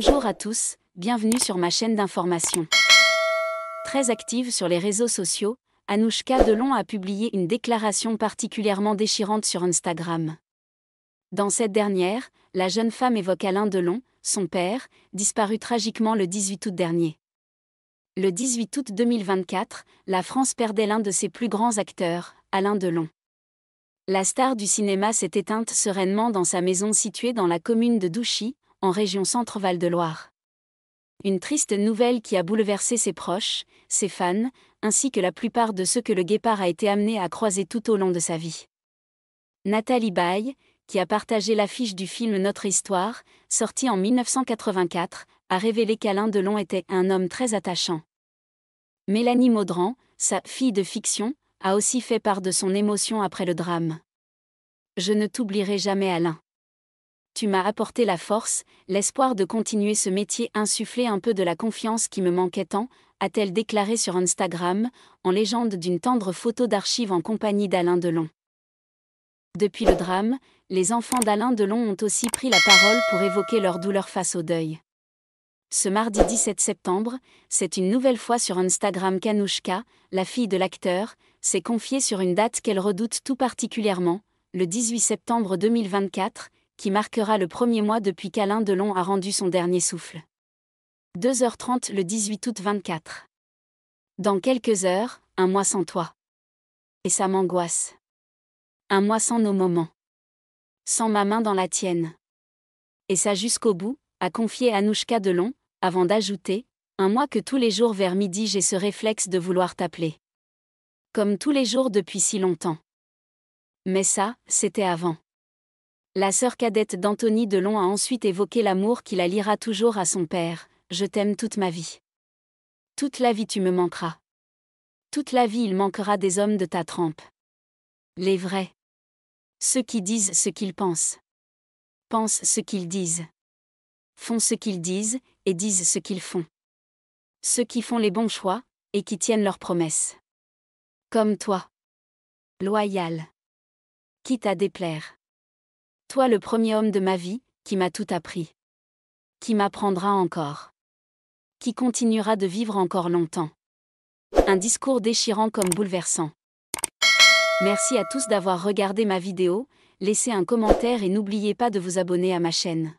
Bonjour à tous, bienvenue sur ma chaîne d'information. Très active sur les réseaux sociaux, Anouchka Delon a publié une déclaration particulièrement déchirante sur Instagram. Dans cette dernière, la jeune femme évoque Alain Delon, son père, disparu tragiquement le 18 août dernier. Le 18 août 2024, la France perdait l'un de ses plus grands acteurs, Alain Delon. La star du cinéma s'est éteinte sereinement dans sa maison située dans la commune de Douchy, en région Centre-Val de Loire. Une triste nouvelle qui a bouleversé ses proches, ses fans, ainsi que la plupart de ceux que le guépard a été amené à croiser tout au long de sa vie. Nathalie Baye, qui a partagé l'affiche du film Notre Histoire, sorti en 1984, a révélé qu'Alain Delon était un homme très attachant. Mélanie Maudran, sa fille de fiction, a aussi fait part de son émotion après le drame. Je ne t'oublierai jamais Alain tu m'as apporté la force, l'espoir de continuer ce métier insufflé un peu de la confiance qui me manquait tant, a-t-elle déclaré sur Instagram, en légende d'une tendre photo d'archive en compagnie d'Alain Delon. Depuis le drame, les enfants d'Alain Delon ont aussi pris la parole pour évoquer leur douleur face au deuil. Ce mardi 17 septembre, c'est une nouvelle fois sur Instagram qu'Anouchka, la fille de l'acteur, s'est confiée sur une date qu'elle redoute tout particulièrement, le 18 septembre 2024, qui marquera le premier mois depuis qu'Alain Delon a rendu son dernier souffle. 2h30 le 18 août 24. Dans quelques heures, un mois sans toi. Et ça m'angoisse. Un mois sans nos moments. Sans ma main dans la tienne. Et ça jusqu'au bout, a confié Anouchka Delon, avant d'ajouter, un mois que tous les jours vers midi j'ai ce réflexe de vouloir t'appeler. Comme tous les jours depuis si longtemps. Mais ça, c'était avant. La sœur cadette d'Anthony Delon a ensuite évoqué l'amour qui la lira toujours à son père Je t'aime toute ma vie. Toute la vie tu me manqueras. Toute la vie il manquera des hommes de ta trempe. Les vrais. Ceux qui disent ce qu'ils pensent. Pensent ce qu'ils disent. Font ce qu'ils disent, et disent ce qu'ils font. Ceux qui font les bons choix, et qui tiennent leurs promesses. Comme toi. Loyal. Quitte à déplaire. Toi le premier homme de ma vie, qui m'a tout appris. Qui m'apprendra encore. Qui continuera de vivre encore longtemps. Un discours déchirant comme bouleversant. Merci à tous d'avoir regardé ma vidéo, laissez un commentaire et n'oubliez pas de vous abonner à ma chaîne.